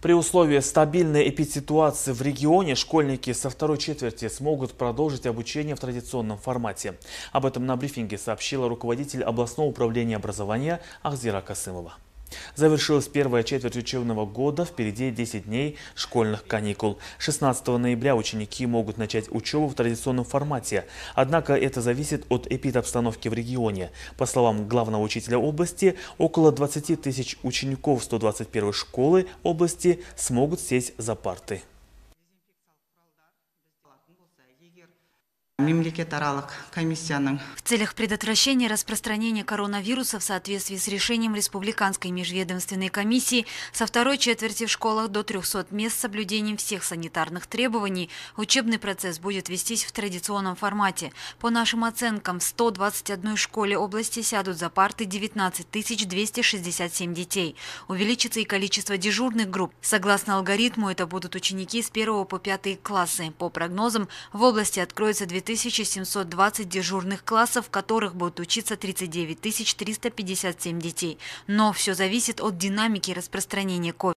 При условии стабильной эпидситуации в регионе школьники со второй четверти смогут продолжить обучение в традиционном формате. Об этом на брифинге сообщила руководитель областного управления образования Ахзира Касымова. Завершилась первая четверть учебного года, впереди 10 дней школьных каникул. 16 ноября ученики могут начать учебу в традиционном формате, однако это зависит от эпид-обстановки в регионе. По словам главного учителя области, около 20 тысяч учеников 121 школы области смогут сесть за парты мемлекет аралык комиссияның в целях предотвращения распространения коронавируса в соответствии с решением республиканской межведомственной комиссии со второй четверти в школах до 300 мест с соблюдением всех санитарных требований учебный процесс будет вестись в традиционном формате по нашим оценкам в 121 школе области сядут за парты 19 267 детей увеличится и количество дежурных групп согласно алгоритму это будут ученики с 1 по 5 классы по прогнозам в области откроется 2000 1720 дежурных классов, в которых будут учиться 39 357 детей. Но все зависит от динамики распространения COVID.